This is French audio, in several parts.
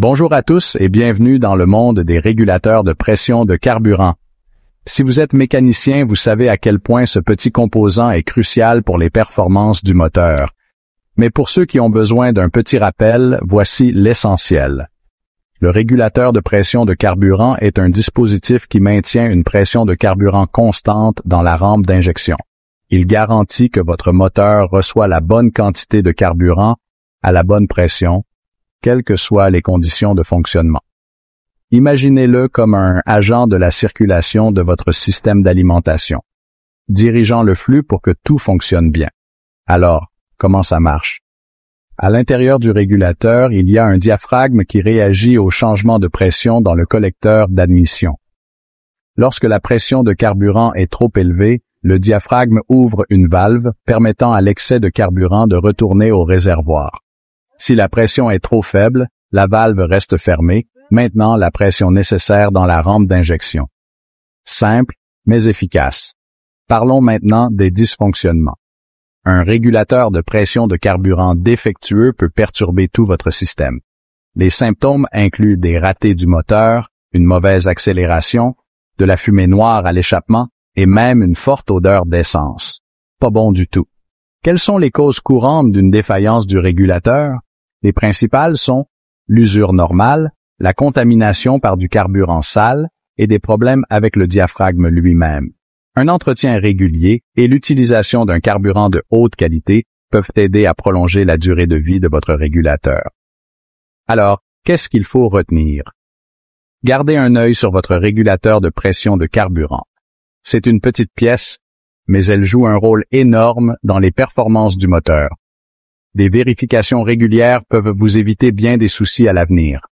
Bonjour à tous et bienvenue dans le monde des régulateurs de pression de carburant. Si vous êtes mécanicien, vous savez à quel point ce petit composant est crucial pour les performances du moteur. Mais pour ceux qui ont besoin d'un petit rappel, voici l'essentiel. Le régulateur de pression de carburant est un dispositif qui maintient une pression de carburant constante dans la rampe d'injection. Il garantit que votre moteur reçoit la bonne quantité de carburant à la bonne pression quelles que soient les conditions de fonctionnement. Imaginez-le comme un agent de la circulation de votre système d'alimentation, dirigeant le flux pour que tout fonctionne bien. Alors, comment ça marche? À l'intérieur du régulateur, il y a un diaphragme qui réagit au changement de pression dans le collecteur d'admission. Lorsque la pression de carburant est trop élevée, le diaphragme ouvre une valve permettant à l'excès de carburant de retourner au réservoir. Si la pression est trop faible, la valve reste fermée, maintenant la pression nécessaire dans la rampe d'injection. Simple, mais efficace. Parlons maintenant des dysfonctionnements. Un régulateur de pression de carburant défectueux peut perturber tout votre système. Les symptômes incluent des ratés du moteur, une mauvaise accélération, de la fumée noire à l'échappement et même une forte odeur d'essence. Pas bon du tout. Quelles sont les causes courantes d'une défaillance du régulateur? Les principales sont l'usure normale, la contamination par du carburant sale et des problèmes avec le diaphragme lui-même. Un entretien régulier et l'utilisation d'un carburant de haute qualité peuvent aider à prolonger la durée de vie de votre régulateur. Alors, qu'est-ce qu'il faut retenir? Gardez un œil sur votre régulateur de pression de carburant. C'est une petite pièce, mais elle joue un rôle énorme dans les performances du moteur. Des vérifications régulières peuvent vous éviter bien des soucis à l'avenir.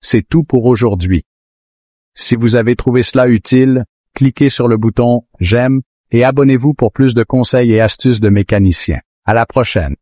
C'est tout pour aujourd'hui. Si vous avez trouvé cela utile, cliquez sur le bouton J'aime et abonnez-vous pour plus de conseils et astuces de mécaniciens. À la prochaine.